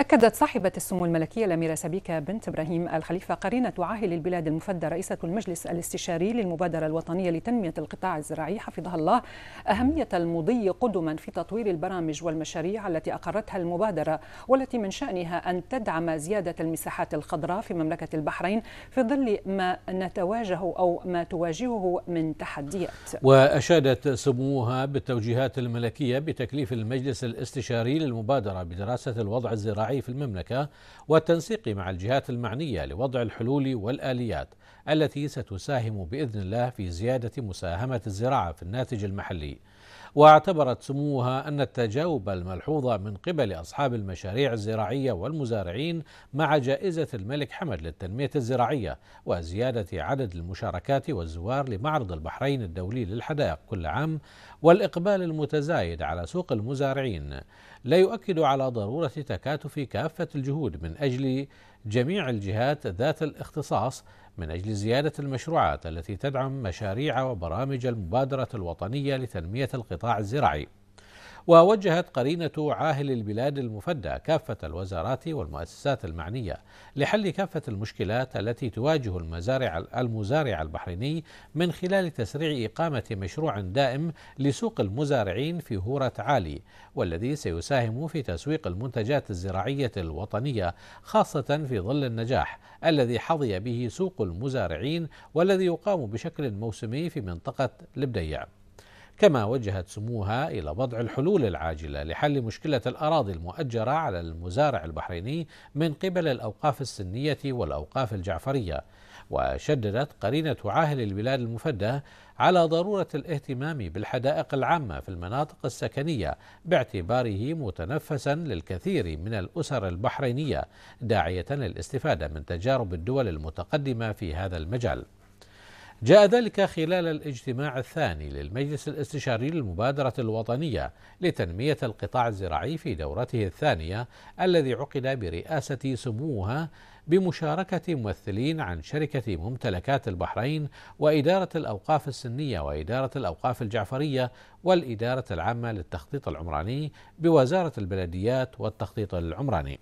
أكدت صاحبة السمو الملكية الأميرة سبيكة بنت إبراهيم الخليفة قرينة عاهل البلاد المفدى رئيسة المجلس الاستشاري للمبادرة الوطنية لتنمية القطاع الزراعي حفظها الله أهمية المضي قدما في تطوير البرامج والمشاريع التي أقرتها المبادرة والتي من شأنها أن تدعم زيادة المساحات الخضراء في مملكة البحرين في ظل ما نتواجه أو ما تواجهه من تحديات وأشادت سموها بالتوجيهات الملكية بتكليف المجلس الاستشاري للمبادرة بدراسة الوضع الزراعي الزراعي في المملكة والتنسيق مع الجهات المعنية لوضع الحلول والآليات التي ستساهم بإذن الله في زيادة مساهمة الزراعة في الناتج المحلي واعتبرت سموها أن التجاوب الملحوظ من قبل أصحاب المشاريع الزراعية والمزارعين مع جائزة الملك حمد للتنمية الزراعية وزيادة عدد المشاركات والزوار لمعرض البحرين الدولي للحدائق كل عام والإقبال المتزايد على سوق المزارعين لا يؤكد على ضرورة تكاتف كافة الجهود من أجل جميع الجهات ذات الاختصاص من أجل زيادة المشروعات التي تدعم مشاريع وبرامج المبادرة الوطنية لتنمية القطاع الزراعي ووجهت قرينة عاهل البلاد المفدى كافة الوزارات والمؤسسات المعنية لحل كافة المشكلات التي تواجه المزارع المزارع البحريني من خلال تسريع إقامة مشروع دائم لسوق المزارعين في هورة عالي والذي سيساهم في تسويق المنتجات الزراعية الوطنية خاصة في ظل النجاح الذي حظي به سوق المزارعين والذي يقام بشكل موسمي في منطقة البديع كما وجهت سموها إلى وضع الحلول العاجلة لحل مشكلة الأراضي المؤجرة على المزارع البحريني من قبل الأوقاف السنية والأوقاف الجعفرية وشددت قرينة عاهل البلاد المفدى على ضرورة الاهتمام بالحدائق العامة في المناطق السكنية باعتباره متنفسا للكثير من الأسر البحرينية داعية للاستفادة من تجارب الدول المتقدمة في هذا المجال جاء ذلك خلال الاجتماع الثاني للمجلس الاستشاري للمبادرة الوطنية لتنمية القطاع الزراعي في دورته الثانية الذي عقد برئاسة سموها بمشاركة ممثلين عن شركة ممتلكات البحرين وإدارة الأوقاف السنية وإدارة الأوقاف الجعفرية والإدارة العامة للتخطيط العمراني بوزارة البلديات والتخطيط العمراني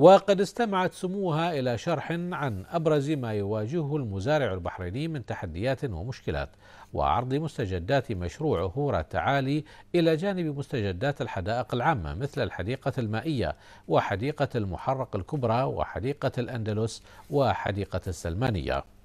وقد استمعت سموها إلى شرح عن أبرز ما يواجهه المزارع البحريني من تحديات ومشكلات وعرض مستجدات مشروع هورا تعالي إلى جانب مستجدات الحدائق العامة مثل الحديقة المائية وحديقة المحرق الكبرى وحديقة الأندلس وحديقة السلمانية